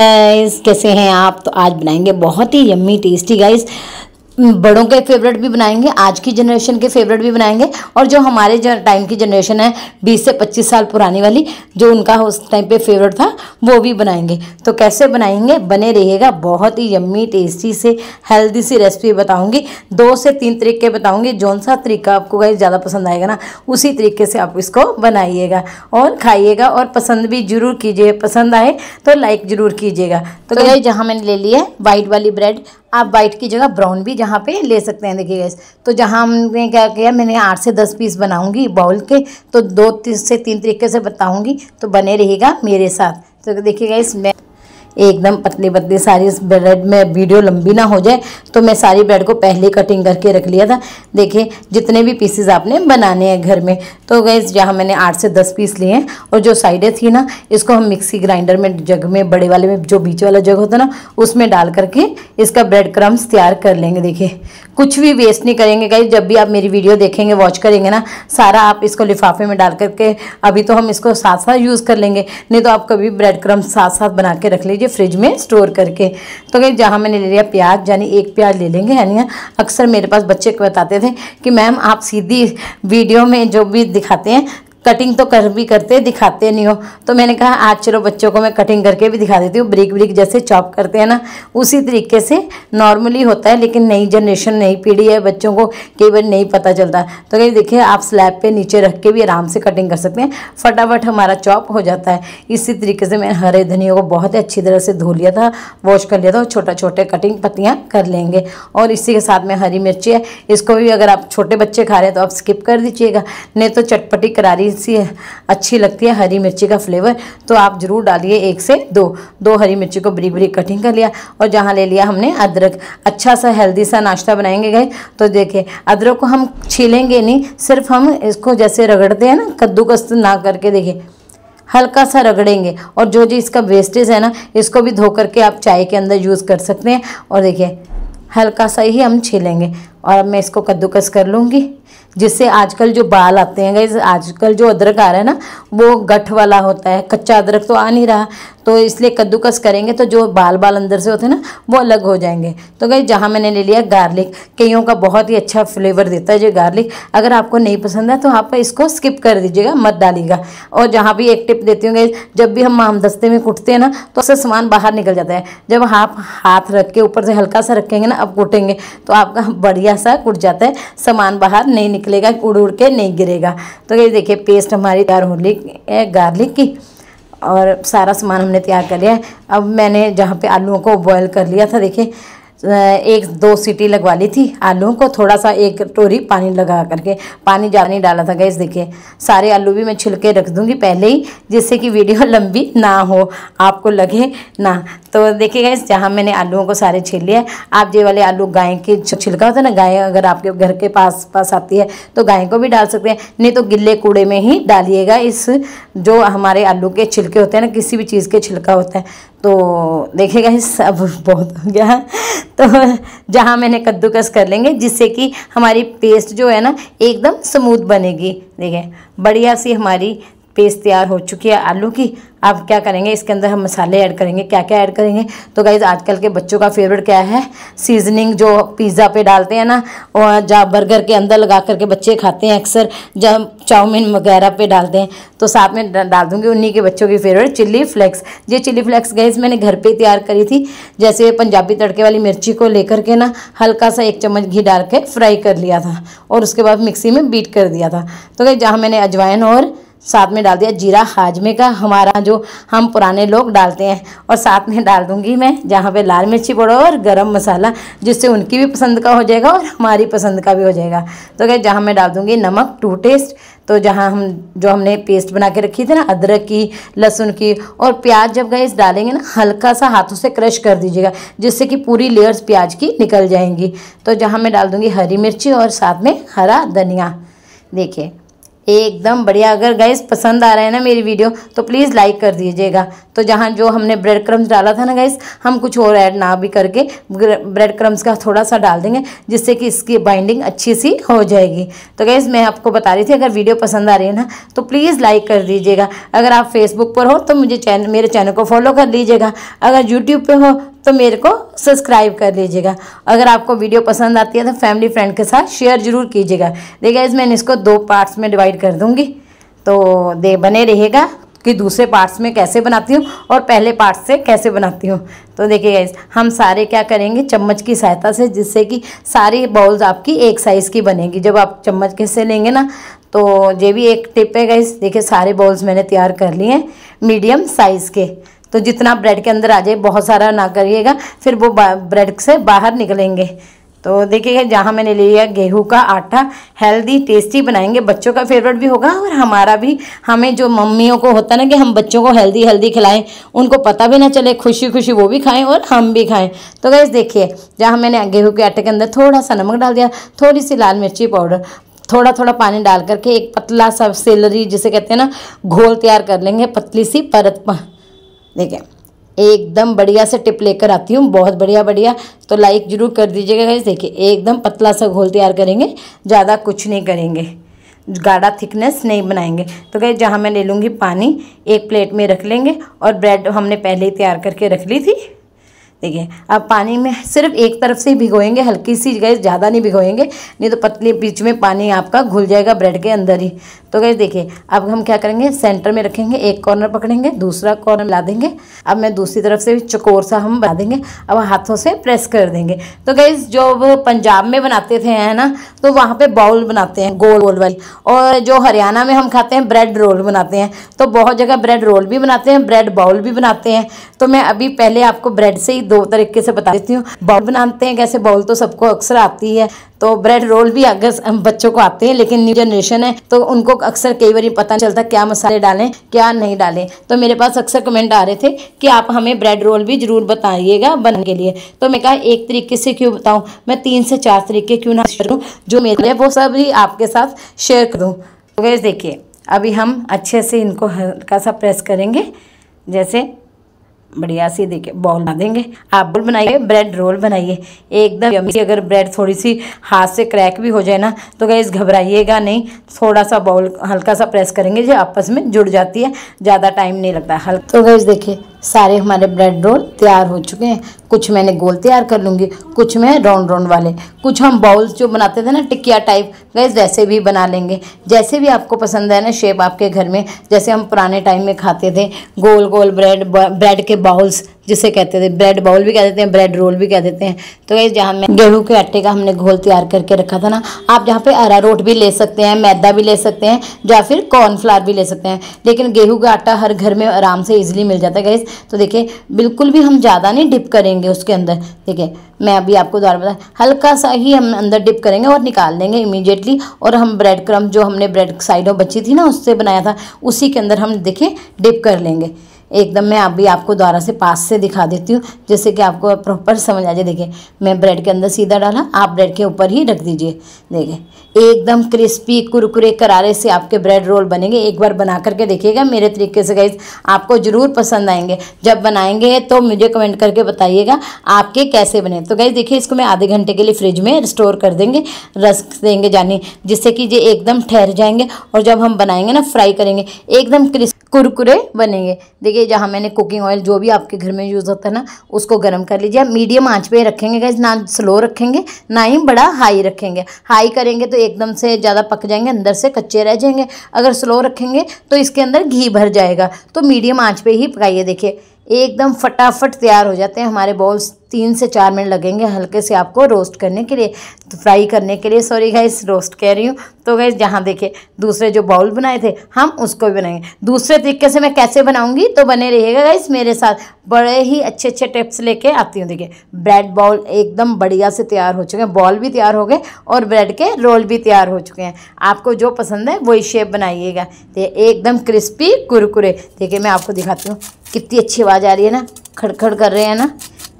guys कैसे हैं आप तो आज बनाएंगे बहुत ही यम्मी टेस्टी गाइस बड़ों के फेवरेट भी बनाएंगे आज की जनरेशन के फेवरेट भी बनाएंगे और जो हमारे टाइम की जनरेशन है 20 से 25 साल पुरानी वाली जो उनका उस टाइम पे फेवरेट था वो भी बनाएंगे तो कैसे बनाएंगे बने रहिएगा बहुत ही यम्मी टेस्टी से हेल्दी सी रेसिपी बताऊंगी दो से तीन तरीके बताऊंगी जौन सा तरीका आपको कहीं ज़्यादा पसंद आएगा ना उसी तरीके से आप इसको बनाइएगा और खाइएगा और पसंद भी जरूर कीजिए पसंद आए तो लाइक ज़रूर कीजिएगा तो गाइस तो जहाँ मैंने ले लिया है वाइट वाली ब्रेड आप वाइट की जगह ब्राउन भी जहाँ पे ले सकते हैं देखिए गैस तो जहाँ हमने क्या किया मैंने आठ से दस पीस बनाऊँगी बाउल के तो दो से तीन तरीके से बताऊँगी तो बने रहेगा मेरे साथ तो देखिए गैस मैं एकदम पतली पतली सारी इस ब्रेड में वीडियो लंबी ना हो जाए तो मैं सारी ब्रेड को पहले कटिंग करके रख लिया था देखिए जितने भी पीसेस आपने बनाने हैं घर में तो गैस यहाँ मैंने आठ से दस पीस लिए हैं और जो साइडें थी ना इसको हम मिक्सी ग्राइंडर में जग में बड़े वाले में जो बीच वाला जग होता ना उसमें डाल करके इसका ब्रेड क्रम्स तैयार कर लेंगे देखिए कुछ भी वेस्ट नहीं करेंगे गई जब भी आप मेरी वीडियो देखेंगे वॉच करेंगे ना सारा आप इसको लिफाफे में डाल करके अभी तो हम इसको साथ साथ यूज़ कर लेंगे नहीं तो आप कभी ब्रेड क्रम्स साथ साथ बना के रख लीजिए रखिए फ्रिज में स्टोर करके तो कहीं जहाँ मैंने ले लिया प्याज यानी एक प्याज ले लेंगे यानी अक्सर मेरे पास बच्चे को बताते थे कि मैम आप सीधी वीडियो में जो भी दिखाते हैं कटिंग तो कर भी करते दिखाते नहीं हो तो मैंने कहा आज चलो बच्चों को मैं कटिंग करके भी दिखा देती हूँ ब्रिक ब्रिक जैसे चॉप करते हैं ना उसी तरीके से नॉर्मली होता है लेकिन नई जनरेशन नई पीढ़ी है बच्चों को कई बार नहीं पता चलता तो कहीं देखिए आप स्लैब पे नीचे रख के भी आराम से कटिंग कर सकते हैं फटाफट हमारा चॉप हो जाता है इसी तरीके से मैंने हरे धनियों को बहुत ही अच्छी तरह से धो लिया था वॉश कर लिया था और छोटा छोटे कटिंग पत्तियाँ कर लेंगे और इसी के साथ में हरी मिर्ची है इसको भी अगर आप छोटे बच्चे खा रहे हैं तो आप स्किप कर दीजिएगा नहीं तो चटपटी करारी सी अच्छी लगती है हरी मिर्ची का फ्लेवर तो आप ज़रूर डालिए एक से दो दो हरी मिर्ची को बरी बरीक कटिंग कर लिया और जहाँ ले लिया हमने अदरक अच्छा सा हेल्दी सा नाश्ता बनाएंगे गए तो देखिए अदरक को हम छीलेंगे नहीं सिर्फ हम इसको जैसे रगड़ते हैं ना कद्दूकस्त ना करके देखिए हल्का सा रगड़ेंगे और जो जो इसका वेस्टेज है ना इसको भी धो करके आप चाय के अंदर यूज़ कर सकते हैं और देखिए हल्का सा ही हम छीलेंगे और अब मैं इसको कद्दूकस कर लूँगी जिससे आजकल जो बाल आते हैं गई आजकल जो अदरक आ रहा है ना वो गठ वाला होता है कच्चा अदरक तो आ नहीं रहा तो इसलिए कद्दूकस करेंगे तो जो बाल बाल अंदर से होते हैं ना वो अलग हो जाएंगे तो गई जहाँ मैंने ले लिया गार्लिक कईयों का बहुत ही अच्छा फ्लेवर देता है जो गार्लिक अगर आपको नहीं पसंद है तो आप इसको स्किप कर दीजिएगा मत डालिएगा और जहाँ भी एक टिप देती हूँ गई जब भी हम मामदस्ते में कुटते हैं ना तो उससे सामान बाहर निकल जाता है जब आप हाथ रख के ऊपर से हल्का सा रखेंगे ना अब कुटेंगे तो आपका बढ़िया हल्का सा उड़ जाता है सामान बाहर नहीं निकलेगा उड़ उड़ के नहीं गिरेगा तो ये देखिए पेस्ट हमारी तैयार हो गार्लिक की और सारा सामान हमने तैयार कर लिया है अब मैंने जहाँ पे आलूओं को बॉयल कर लिया था देखिए एक दो सीटी लगवा ली थी आलूओं को थोड़ा सा एक टोरी पानी लगा करके पानी ज़्यादा नहीं डाला था गैस देखिए सारे आलू भी मैं छिलके रख दूँगी पहले ही जिससे कि वीडियो लंबी ना हो आपको लगे ना तो देखिए गाइस जहाँ मैंने आलूओं को सारे छील लिए आप जो वाले आलू गाय के छिलका होता है ना गाय अगर आपके घर के पास पास आती है तो गाय को भी डाल सकते हैं नहीं तो गिल्ले कूड़े में ही डालिएगा इस जो हमारे आलू के छिलके होते हैं ना किसी भी चीज़ के छिलका होता है तो देखिएगा इस अब बहुत हो गया तो जहाँ मैंने कद्दूकस कर लेंगे जिससे कि हमारी पेस्ट जो है ना एकदम स्मूथ बनेगी देखें बढ़िया सी हमारी पेस्ट तैयार हो चुकी है आलू की आप क्या करेंगे इसके अंदर हम मसाले ऐड करेंगे क्या क्या ऐड करेंगे तो गाइज आजकल के बच्चों का फेवरेट क्या है सीजनिंग जो पिज़्ज़ा पे डालते हैं ना और जहाँ बर्गर के अंदर लगा करके बच्चे खाते हैं अक्सर जब चाउमीन वगैरह पे डालते हैं तो साथ में डाल दूँगी उन्हीं के बच्चों की फेवरेट चिल्ली फ्लेक्स ये चिल्ली फ्लेक्स गाइज मैंने घर पर तैयार करी थी जैसे पंजाबी तड़के वाली मिर्ची को लेकर के ना हल्का सा एक चम्मच घी डाल के फ्राई कर लिया था और उसके बाद मिक्सी में बीट कर दिया था तो गई जहाँ मैंने अजवाइन और साथ में डाल दिया जीरा हाजमे का हमारा जो हम पुराने लोग डालते हैं और साथ में डाल दूंगी मैं जहाँ पे लाल मिर्ची पाउडर और गरम मसाला जिससे उनकी भी पसंद का हो जाएगा और हमारी पसंद का भी हो जाएगा तो क्या जहाँ मैं डाल दूंगी नमक टू टेस्ट तो जहाँ हम जो हमने पेस्ट बना के रखी थी ना अदरक की लहसुन की और प्याज जब गए डालेंगे ना हल्का सा हाथों से क्रश कर दीजिएगा जिससे कि पूरी लेयर्स प्याज की निकल जाएंगी तो जहाँ मैं डाल दूँगी हरी मिर्ची और साथ में हरा धनिया देखिए एकदम बढ़िया अगर गैस पसंद आ रहा है ना मेरी वीडियो तो प्लीज़ लाइक कर दीजिएगा तो जहाँ जो हमने ब्रेड क्रम्स डाला था ना गैस हम कुछ और ऐड ना भी करके ब्रेड क्रम्स का थोड़ा सा डाल देंगे जिससे कि इसकी बाइंडिंग अच्छी सी हो जाएगी तो गैस मैं आपको बता रही थी अगर वीडियो पसंद आ रही है ना तो प्लीज़ लाइक कर दीजिएगा अगर आप फेसबुक पर हो तो मुझे चैनल मेरे चैनल को फॉलो कर लीजिएगा अगर यूट्यूब पर हो तो मेरे को सब्सक्राइब कर लीजिएगा अगर आपको वीडियो पसंद आती है तो फैमिली फ्रेंड के साथ शेयर जरूर कीजिएगा देखिए इस मैंने इसको दो पार्ट्स में डिवाइड कर दूँगी तो दे बने रहेगा कि दूसरे पार्ट्स में कैसे बनाती हूँ और पहले पार्ट्स से कैसे बनाती हूँ तो देखिए गाइज हम सारे क्या करेंगे चम्मच की सहायता से जिससे कि सारी बाउल्स आपकी एक साइज़ की बनेगी जब आप चम्मच कैसे लेंगे ना तो ये भी एक टिप है गाइज देखिए सारे बाउल्स मैंने तैयार कर लिए हैं मीडियम साइज़ के तो जितना ब्रेड के अंदर आ जाए बहुत सारा ना करिएगा फिर वो ब्रेड से बाहर निकलेंगे तो देखिएगा जहाँ मैंने ले लिया गेहूं का आटा हेल्दी टेस्टी बनाएंगे बच्चों का फेवरेट भी होगा और हमारा भी हमें जो मम्मियों को होता ना कि हम बच्चों को हेल्दी हेल्दी खिलाएं उनको पता भी ना चले खुशी खुशी वो भी खाएं और हम भी खाएं तो गैस देखिए जहाँ मैंने गेहूं के आटे के अंदर थोड़ा सा नमक डाल दिया थोड़ी सी लाल मिर्ची पाउडर थोड़ा थोड़ा पानी डाल करके एक पतला सा सेलरी जिसे कहते हैं ना घोल तैयार कर लेंगे पतली सी परत देखें एकदम बढ़िया से टिप लेकर आती हूँ बहुत बढ़िया बढ़िया तो लाइक ज़रूर कर दीजिएगा गैस देखिए एकदम पतला सा घोल तैयार करेंगे ज़्यादा कुछ नहीं करेंगे गाढ़ा थिकनेस नहीं बनाएंगे तो गए जहाँ मैं ले लूँगी पानी एक प्लेट में रख लेंगे और ब्रेड हमने पहले ही तैयार करके रख ली थी देखिए अब पानी में सिर्फ एक तरफ से ही भिगोएंगे हल्की सी गैस ज़्यादा नहीं भिगोएंगे नहीं तो पतली बीच में पानी आपका घुल जाएगा ब्रेड के अंदर ही तो गैस देखिए अब हम क्या करेंगे सेंटर में रखेंगे एक कॉर्नर पकड़ेंगे दूसरा कॉर्नर ला देंगे अब मैं दूसरी तरफ से भी चकोर सा हम बना देंगे अब हाथों से प्रेस कर देंगे तो गैस जो पंजाब में बनाते थे है ना तो वहाँ पर बाउल बनाते हैं गोल गोल वाली और जो हरियाणा में हम खाते हैं ब्रेड रोल बनाते हैं तो बहुत जगह ब्रेड रोल भी बनाते हैं ब्रेड बाउल भी बनाते हैं तो मैं अभी पहले आपको ब्रेड से ही दो तरीके से बता देती हूँ बाउल बनाते हैं कैसे बाउल तो सबको अक्सर आती है तो ब्रेड रोल भी अगर बच्चों को आते हैं लेकिन न्यू जनरेशन है तो उनको अक्सर कई बार पता नहीं चलता क्या मसाले डालें क्या नहीं डालें तो मेरे पास अक्सर कमेंट आ रहे थे कि आप हमें ब्रेड रोल भी ज़रूर बताइएगा बनने के लिए तो मैं कहा एक तरीके से क्यों बताऊँ मैं तीन से चार तरीके क्यों ना करूँ जो मेरे वो सब ही आपके साथ शेयर करूँ तो देखिए अभी हम अच्छे से इनको हल्का सा प्रेस करेंगे जैसे बढ़िया सी देखिए बॉल बना देंगे आप बॉल बनाइए ब्रेड रोल बनाइए एकदम यमी अगर ब्रेड थोड़ी सी हाथ से क्रैक भी हो जाए ना तो गैस घबराइएगा नहीं थोड़ा सा बॉल हल्का सा प्रेस करेंगे जो आपस में जुड़ जाती है ज़्यादा टाइम नहीं लगता हल्का तो गैस देखिए सारे हमारे ब्रेड रोल तैयार हो चुके हैं कुछ मैंने गोल तैयार कर लूँगी कुछ मैं राउंड राउंड वाले कुछ हम बाउल्स जो बनाते थे ना टिकिया टाइप गैस वैसे भी बना लेंगे जैसे भी आपको पसंद है ना शेप आपके घर में जैसे हम पुराने टाइम में खाते थे गोल गोल ब्रेड ब्रेड के बाउल्स जिसे कहते थे ब्रेड बाउल भी कह देते हैं ब्रेड रोल भी कह देते हैं तो ये जहाँ मैं गेहूँ के आटे का हमने घोल तैयार करके रखा था ना आप जहाँ पे अरारोट भी ले सकते हैं मैदा भी ले सकते हैं या फिर कॉर्नफ्लावर भी ले सकते हैं लेकिन गेहूँ का आटा हर घर में आराम से ईजिली मिल जाता है गैस तो देखिए बिल्कुल भी हम ज़्यादा नहीं डिप करेंगे उसके अंदर देखिए मैं अभी आपको दोबारा बता हल्का सा ही हम अंदर डिप करेंगे और निकाल देंगे इमीडिएटली और हम ब्रेड क्रम जो हमने ब्रेड साइडों बची थी ना उससे बनाया था उसी के अंदर हम देखिए डिप कर लेंगे एकदम मैं अभी आपको दोबारा से पास से दिखा देती हूँ जैसे कि आपको प्रॉपर समझ आ जाए देखिए मैं ब्रेड के अंदर सीधा डाला आप ब्रेड के ऊपर ही रख दीजिए देखिए एकदम क्रिस्पी कुरकुरे करारे से आपके ब्रेड रोल बनेंगे एक बार बना करके देखिएगा मेरे तरीके से गई आपको ज़रूर पसंद आएंगे जब बनाएंगे तो मुझे कमेंट करके बताइएगा आपके कैसे बने तो गई देखिए इसको मैं आधे घंटे के लिए फ्रिज में स्टोर कर देंगे रख देंगे जानी जिससे कि ये एकदम ठहर जाएंगे और जब हम बनाएंगे ना फ्राई करेंगे एकदम क्रिस्प कुरकुरे बनेंगे देखिए जहाँ मैंने कुकिंग ऑयल जो भी आपके घर में यूज़ होता है ना उसको गर्म कर लीजिए मीडियम आँच पर रखेंगे गैस ना स्लो रखेंगे ना ही बड़ा हाई रखेंगे हाई करेंगे तो एकदम से ज़्यादा पक जाएंगे अंदर से कच्चे रह जाएंगे अगर स्लो रखेंगे तो इसके अंदर घी भर जाएगा तो मीडियम आँच पर ही पकाइए देखिए एकदम फटाफट तैयार हो जाते हैं हमारे बॉल्स तीन से चार मिनट लगेंगे हल्के से आपको रोस्ट करने के लिए तो फ्राई करने के लिए सॉरी गाइस रोस्ट कह रही हूँ तो गाइस जहाँ देखे दूसरे जो बाउल बनाए थे हम उसको भी बनाएंगे दूसरे तरीके से मैं कैसे बनाऊँगी तो बने रहिएगा गाइस मेरे साथ बड़े ही अच्छे अच्छे टिप्स लेके आती हूँ देखिए ब्रेड बाउल एकदम बढ़िया से तैयार हो चुके हैं बॉल भी तैयार हो गए और ब्रेड के रोल भी तैयार हो चुके हैं आपको जो पसंद है वही शेप बनाइएगा तो एकदम क्रिस्पी कुरकुरे देखिए मैं आपको दिखाती हूँ कितनी अच्छी आवाज़ आ रही है ना खड़खड़ कर रहे हैं ना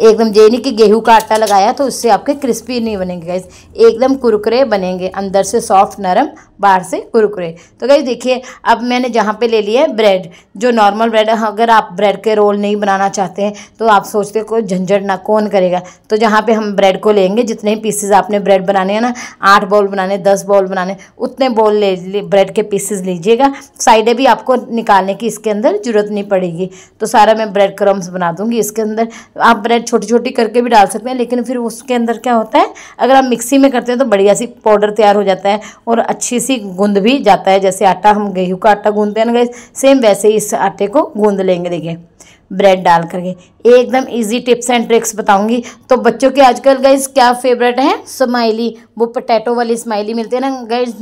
एकदम नहीं कि गेहूं का आटा लगाया तो उससे आपके क्रिस्पी नहीं बनेंगे गैस एकदम कुरकुरे बनेंगे अंदर से सॉफ्ट नरम बाहर से कुरकुरे तो गैस देखिए अब मैंने जहाँ पे ले लिया है ब्रेड जो नॉर्मल ब्रेड अगर आप ब्रेड के रोल नहीं बनाना चाहते हैं तो आप सोचते हो कोई झंझट ना कौन करेगा तो जहाँ पर हम ब्रेड को लेंगे जितने पीसेज आपने ब्रेड बनाने हैं ना आठ बॉल बनाने दस बॉल बनाने उतने बॉल ले ब्रेड के पीसेज लीजिएगा साइडें भी आपको निकालने की इसके अंदर ज़रूरत नहीं पड़ेगी तो सारा मैं ब्रेड क्रम्स बना दूँगी इसके अंदर आप ब्रेड छोटी छोटी करके भी डाल सकते हैं लेकिन फिर उसके अंदर क्या होता है अगर आप मिक्सी में करते हैं तो बढ़िया सी पाउडर तैयार हो जाता है और अच्छी सी गूंद भी जाता है जैसे आटा हम गेहूँ का आटा गूंदते हैं ना सेम वैसे ही इस आटे को गूंद लेंगे देखिए ब्रेड डाल करके एकदम इजी टिप्स एंड ट्रिक्स बताऊंगी तो बच्चों के आजकल गाइज क्या फेवरेट हैं स्माइली वो पटेटो वाली स्माइली मिलती है ना गाइज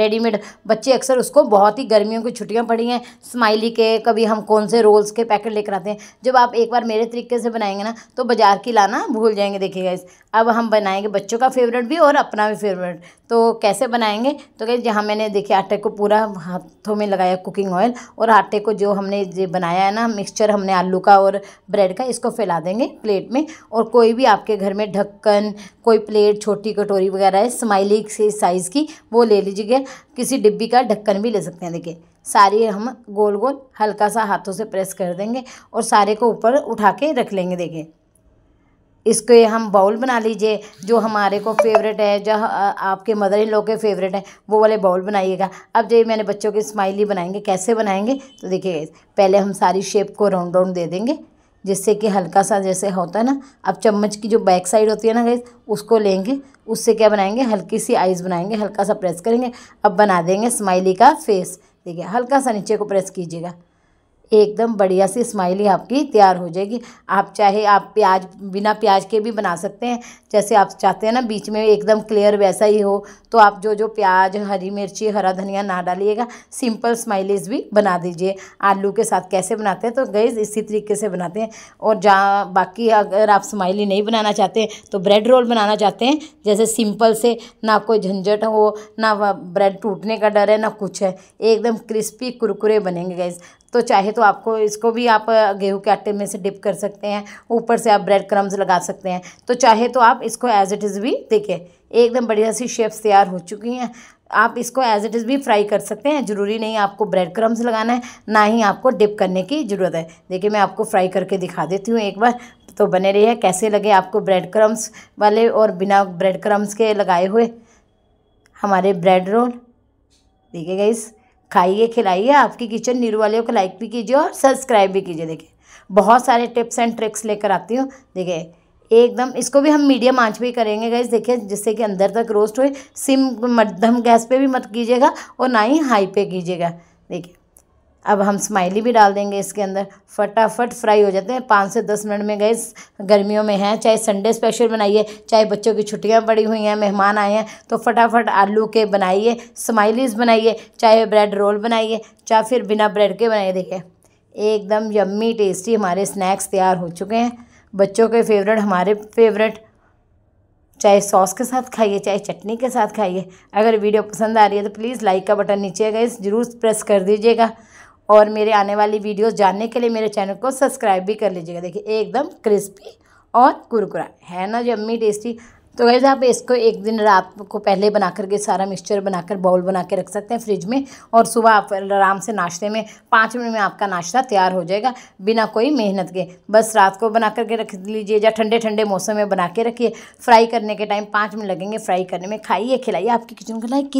रेडीमेड बच्चे अक्सर उसको बहुत ही गर्मियों की छुट्टियाँ पड़ी हैं स्माइली के कभी हम कौन से रोल्स के पैकेट लेकर आते हैं जब आप एक बार मेरे तरीके से बनाएंगे ना तो बाज़ार की लाना भूल जाएंगे देखिए गाइज अब हम बनाएंगे बच्चों का फेवरेट भी और अपना भी फेवरेट तो कैसे बनाएंगे तो गाइज यहाँ मैंने देखिए आटे को पूरा हाथों में लगाया कुकिंग ऑयल और आटे को जो हमने बनाया है ना मिक्सचर हमने आलू आलू का और ब्रेड का इसको फैला देंगे प्लेट में और कोई भी आपके घर में ढक्कन कोई प्लेट छोटी कटोरी वगैरह है स्माइली साइज़ की वो ले लीजिएगा किसी डिब्बी का ढक्कन भी ले सकते हैं देखिए सारी हम गोल गोल हल्का सा हाथों से प्रेस कर देंगे और सारे को ऊपर उठा के रख लेंगे देखिए इसके हम बाउल बना लीजिए जो हमारे को फेवरेट है जो आपके मदर इन लोग के फेवरेट है वो वाले बाउल बनाइएगा अब जो मैंने बच्चों के स्माइली बनाएंगे कैसे बनाएंगे तो देखिए पहले हम सारी शेप को राउंड राउंड दे देंगे जिससे कि हल्का सा जैसे होता है ना अब चम्मच की जो बैक साइड होती है ना गैस उसको लेंगे उससे क्या बनाएंगे हल्की सी आइज़ बनाएंगे हल्का सा प्रेस करेंगे अब बना देंगे स्माइली का फेस देखिए हल्का सा नीचे को प्रेस कीजिएगा एकदम बढ़िया सी स्माइली आपकी तैयार हो जाएगी आप चाहे आप प्याज बिना प्याज के भी बना सकते हैं जैसे आप चाहते हैं ना बीच में एकदम क्लियर वैसा ही हो तो आप जो जो प्याज हरी मिर्ची हरा धनिया ना डालिएगा सिंपल स्माइलीज भी बना दीजिए आलू के साथ कैसे बनाते हैं तो गैस इसी तरीके से बनाते हैं और जहाँ बाकी अगर आप स्माइली नहीं बनाना चाहते तो ब्रेड रोल बनाना चाहते हैं जैसे सिंपल से ना कोई झंझट हो ना ब्रेड टूटने का डर है ना कुछ है एकदम क्रिस्पी कुरकुरे बनेंगे गैस तो चाहे तो आपको इसको भी आप गेहूं के आटे में से डिप कर सकते हैं ऊपर से आप ब्रेड क्रम्स लगा सकते हैं तो चाहे तो आप इसको एज इट इज़ भी देखें एकदम बढ़िया सी शेप्स तैयार हो चुकी हैं आप इसको एज इट इज़ भी फ्राई कर सकते हैं ज़रूरी नहीं आपको ब्रेड क्रम्स लगाना है ना ही आपको डिप करने की ज़रूरत है देखिए मैं आपको फ्राई करके दिखा देती हूँ एक बार तो बने रही है कैसे लगे आपको ब्रेड क्रम्स वाले और बिना ब्रेड क्रम्स के लगाए हुए हमारे ब्रेड रोल देखिए इस खाइए खिलाइए आपकी किचन नीरू वाले को लाइक भी कीजिए और सब्सक्राइब भी कीजिए देखिए बहुत सारे टिप्स एंड ट्रिक्स लेकर आती हूँ देखिए एकदम इसको भी हम मीडियम आंच पे ही करेंगे गैस देखिए जिससे कि अंदर तक रोस्ट हुए सिम मध्यम गैस पे भी मत कीजिएगा और ना ही हाई पे कीजिएगा देखिए अब हम स्माइली भी डाल देंगे इसके अंदर फटाफट फ्राई हो जाते हैं पाँच से दस मिनट में गए गर्मियों में हैं चाहे संडे स्पेशल बनाइए चाहे बच्चों की छुट्टियां पड़ी हुई हैं मेहमान आए हैं तो फटाफट आलू के बनाइए स्माइलीज बनाइए चाहे ब्रेड रोल बनाइए चाहे फिर बिना ब्रेड के बनाइए देखिए एकदम यम्मी टेस्टी हमारे स्नैक्स तैयार हो चुके हैं बच्चों के फेवरेट हमारे फेवरेट चाहे सॉस के साथ खाइए चाहे चटनी के साथ खाइए अगर वीडियो पसंद आ रही है तो प्लीज़ लाइक का बटन नीचे गए ज़रूर प्रेस कर दीजिएगा और मेरे आने वाली वीडियोस जानने के लिए मेरे चैनल को सब्सक्राइब भी कर लीजिएगा देखिए एकदम क्रिस्पी और कुरकुरा है ना जो अम्मी टेस्टी तो वैसे आप इसको एक दिन रात को पहले बना करके सारा मिक्सचर बनाकर बाउल बना के रख सकते हैं फ्रिज में और सुबह आप आराम से नाश्ते में पाँच मिनट में आपका नाश्ता तैयार हो जाएगा बिना कोई मेहनत के बस रात को बना करके रख लीजिए या ठंडे ठंडे मौसम में बना के रखिए फ्राई करने के टाइम पाँच मिनट लगेंगे फ्राई करने में खाइए खिलाइए आपकी किचन को लाइक